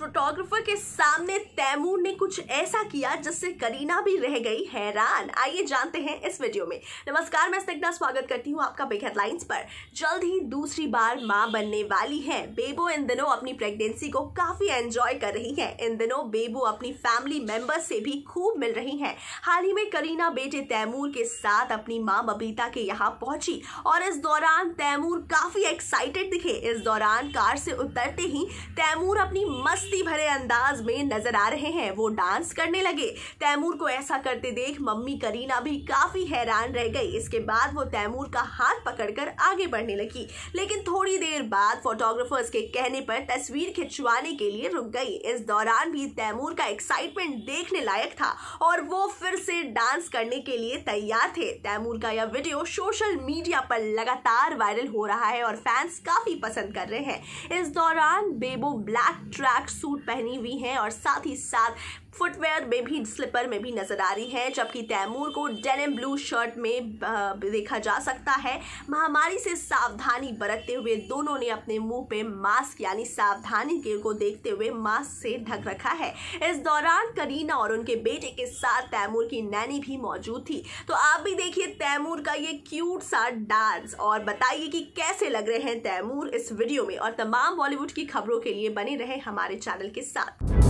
photographer के सामने तैमूर ने कुछ ऐसा किया जिससे करीना भी रह गई हैरान आइए जानते हैं इस वीडियो में नमस्कार मैं स्निग्धा स्वागत करती हूँ आपका बिग हेडलाइंस पर जल्द ही दूसरी बार मां बनने वाली है बेबो इन दिनों अपनी प्रेगनेंसी को काफी एंजॉय कर रही है इन दिनों बेबो अपनी फैमिली मेंबर्स से भी खूब मिल रही है हाल ही में करीना बेटे तैमूर के साथ अपनी माँ बबीता के यहाँ पहुंची और इस दौरान तैमूर काफी एक्साइटेड दिखे इस दौरान कार से उतरते ही तैमूर अपनी मस्त मस्ती भरे अंदाज में नजर आ रहे हैं वो डांस करने लगे तैमूर को ऐसा करते देख मम्मी करीना भी काफी हैरान रह गई इसके बाद वो तैमूर का हाथ पकड़कर आगे बढ़ने लगी लेकिन थोड़ी देर बाद फोटोग्राफर्स के कहने पर तस्वीर खिंचवाने के लिए रुक गई इस दौरान भी तैमूर का एक्साइटमेंट देखने लायक था और वो फिर से डांस करने के लिए तैयार थे तैमूर का यह वीडियो सोशल मीडिया पर लगातार वायरल हो रहा है और फैंस काफी पसंद कर रहे हैं इस दौरान बेबो ब्लैक ट्रैक सूट पहनी हुई हैं और साथ ही साथ फुटवेयर में भी स्लीपर में भी नजर आ रही हैं जबकि तैमूर को डेनिम ब्लू शर्ट में देखा जा सकता है महामारी से सावधानी बरतते हुए दोनों ने अपने मुंह पे मास्क यानी सावधानी के को देखते हुए मास्क से ढक रखा है इस दौरान करीना और उनके बेटे के साथ तैमूर की नैनी भी मौजूद थी तो आप भी देखिए तैमूर का ये क्यूट सा डांस और बताइए कि कैसे लग रहे हैं तैमूर इस वीडियो में और तमाम बॉलीवुड की खबरों के लिए बने रहे हमारे चैनल के साथ